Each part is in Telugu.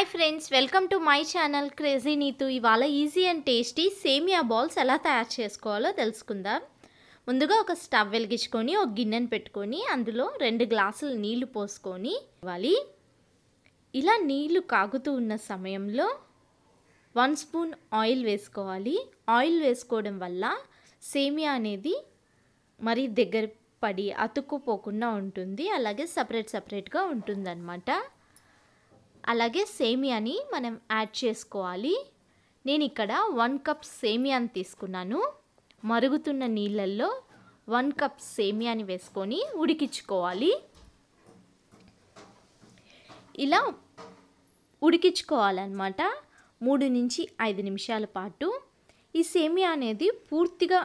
hi friends welcome to my channel crazy Neetu ఇవాళ easy and tasty semiya balls ఎలా తయారు చేసుకోవాలో తెలుసుకుందాం ముందుగా ఒక స్టవ్ వెలిగించుకొని ఒక గిన్నెను పెట్టుకొని అందులో రెండు గ్లాసులు నీళ్లు పోసుకొని ఇవ్వాలి ఇలా నీళ్లు కాగుతూ ఉన్న సమయంలో వన్ స్పూన్ ఆయిల్ వేసుకోవాలి ఆయిల్ వేసుకోవడం వల్ల సేమియా అనేది మరీ దగ్గర పడి అతుక్కుపోకుండా ఉంటుంది అలాగే సపరేట్ సపరేట్గా ఉంటుందన్నమాట అలాగే సేమియాని మనం యాడ్ చేసుకోవాలి నేను ఇక్కడ వన్ కప్ సేమియాని తీసుకున్నాను మరుగుతున్న నీళ్ళల్లో వన్ కప్ సేమియాని వేసుకొని ఉడికించుకోవాలి ఇలా ఉడికించుకోవాలన్నమాట మూడు నుంచి ఐదు నిమిషాల పాటు ఈ సేమియా అనేది పూర్తిగా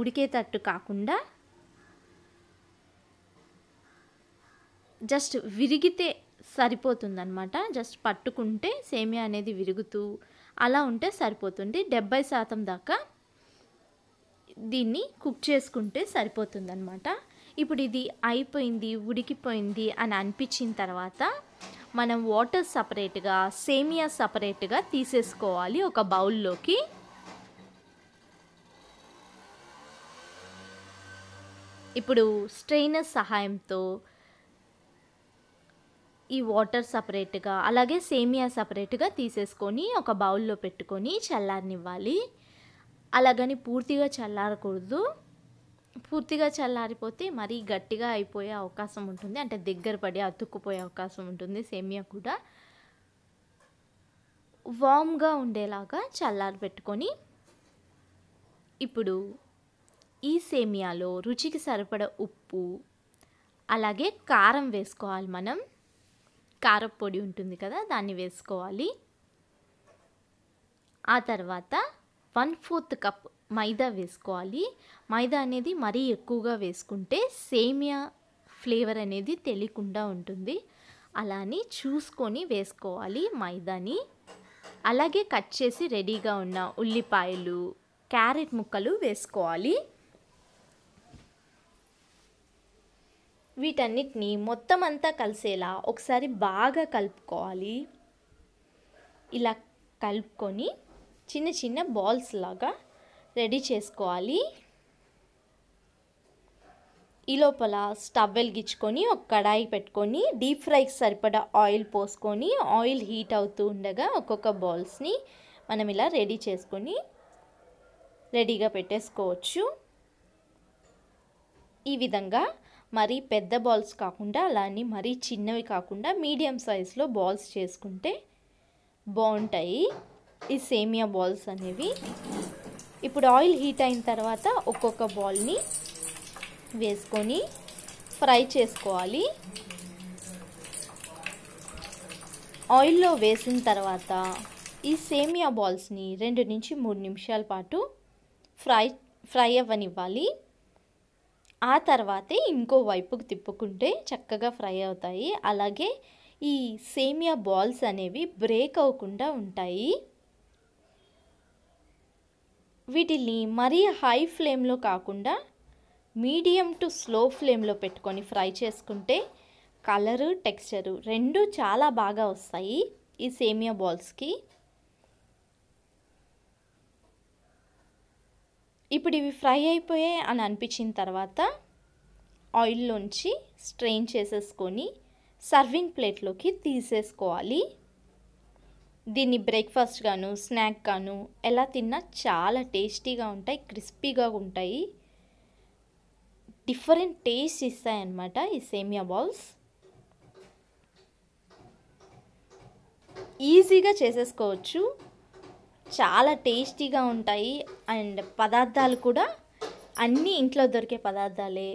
ఉడికేటట్టు కాకుండా జస్ట్ విరిగితే సరిపోతుందనమాట జస్ట్ పట్టుకుంటే సేమియా అనేది విరుగుతూ అలా ఉంటే సరిపోతుంది డెబ్బై శాతం దాకా దీన్ని కుక్ చేసుకుంటే సరిపోతుందనమాట ఇప్పుడు ఇది అయిపోయింది ఉడికిపోయింది అని అనిపించిన తర్వాత మనం వాటర్ సపరేట్గా సేమియా సపరేట్గా తీసేసుకోవాలి ఒక బౌల్లోకి ఇప్పుడు స్ట్రెయినర్ సహాయంతో ఈ వాటర్ సపరేట్గా అలాగే సేమియా సపరేట్గా తీసేసుకొని ఒక బౌల్లో పెట్టుకొని చల్లారనివ్వాలి అలాగని పూర్తిగా చల్లారకూడదు పూర్తిగా చల్లారిపోతే మరీ గట్టిగా అయిపోయే అవకాశం ఉంటుంది అంటే దగ్గర పడి అతుక్కుపోయే అవకాశం ఉంటుంది సేమియా కూడా వామ్గా ఉండేలాగా చల్లారి పెట్టుకొని ఇప్పుడు ఈ సేమియాలో రుచికి సరిపడ ఉప్పు అలాగే కారం వేసుకోవాలి మనం పొడి ఉంటుంది కదా దాన్ని వేసుకోవాలి ఆ తర్వాత వన్ ఫోర్త్ కప్ మైదా వేసుకోవాలి మైదా అనేది మరీ ఎక్కువగా వేసుకుంటే సేమియా ఫ్లేవర్ అనేది తెలియకుండా ఉంటుంది అలానే చూసుకొని వేసుకోవాలి మైదాని అలాగే కట్ చేసి రెడీగా ఉన్న ఉల్లిపాయలు క్యారెట్ ముక్కలు వేసుకోవాలి వీటన్నిటిని మొత్తం అంతా కలిసేలా ఒకసారి బాగా కలుపుకోవాలి ఇలా కలుపుకొని చిన్న చిన్న బాల్స్ లాగా రెడీ చేసుకోవాలి ఈ లోపల స్టవ్ వెలిగించుకొని ఒక కడాయి పెట్టుకొని డీప్ ఫ్రైకి సరిపడా ఆయిల్ పోసుకొని ఆయిల్ హీట్ అవుతూ ఉండగా ఒక్కొక్క బాల్స్ని మనం ఇలా రెడీ చేసుకొని రెడీగా పెట్టేసుకోవచ్చు ఈ విధంగా మరీ పెద్ద బాల్స్ కాకుండా అలానే మరీ చిన్నవి కాకుండా మీడియం సైజులో బాల్స్ చేసుకుంటే బాగుంటాయి ఈ సేమియా బాల్స్ అనేవి ఇప్పుడు ఆయిల్ హీట్ అయిన తర్వాత ఒక్కొక్క బాల్ని వేసుకొని ఫ్రై చేసుకోవాలి ఆయిల్లో వేసిన తర్వాత ఈ సేమియా బాల్స్ని రెండు నుంచి మూడు నిమిషాల పాటు ఫ్రై ఫ్రై అవ్వనివ్వాలి ఆ తర్వాతే ఇంకో వైపుకు తిప్పుకుంటే చక్కగా ఫ్రై అవుతాయి అలాగే ఈ సేమియా బాల్స్ అనేవి బ్రేక్ అవ్వకుండా ఉంటాయి వీటిని మరీ హై ఫ్లేమ్లో కాకుండా మీడియం టు స్లో ఫ్లేమ్లో పెట్టుకొని ఫ్రై చేసుకుంటే కలరు టెక్స్చరు రెండు చాలా బాగా వస్తాయి ఈ సేమియా బాల్స్కి ఇప్పుడు ఇవి ఫ్రై అయిపోయాయి అని అనిపించిన తర్వాత ఆయిల్లోంచి స్ట్రెయిన్ చేసేసుకొని సర్వింగ్ ప్లేట్లోకి తీసేసుకోవాలి దీన్ని బ్రేక్ఫాస్ట్ గాను స్నాక్ గాను ఎలా తిన్నా చాలా టేస్టీగా ఉంటాయి క్రిస్పీగా ఉంటాయి డిఫరెంట్ టేస్ట్ ఇస్తాయన్నమాట ఈ సేమియా బాల్స్ ఈజీగా చేసేసుకోవచ్చు చాలా టేస్టీగా ఉంటాయి అండ్ పదార్థాలు కూడా అన్నీ ఇంట్లో దొరికే పదార్థాలే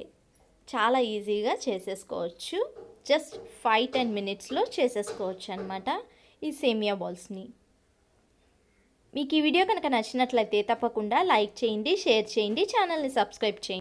చాలా ఈజీగా చేసేసుకోవచ్చు జస్ట్ ఫైవ్ టెన్ మినిట్స్లో చేసేసుకోవచ్చు అనమాట ఈ సేమియా బాల్స్ని మీకు ఈ వీడియో కనుక నచ్చినట్లయితే తప్పకుండా లైక్ చేయండి షేర్ చేయండి ఛానల్ని సబ్స్క్రైబ్ చేయండి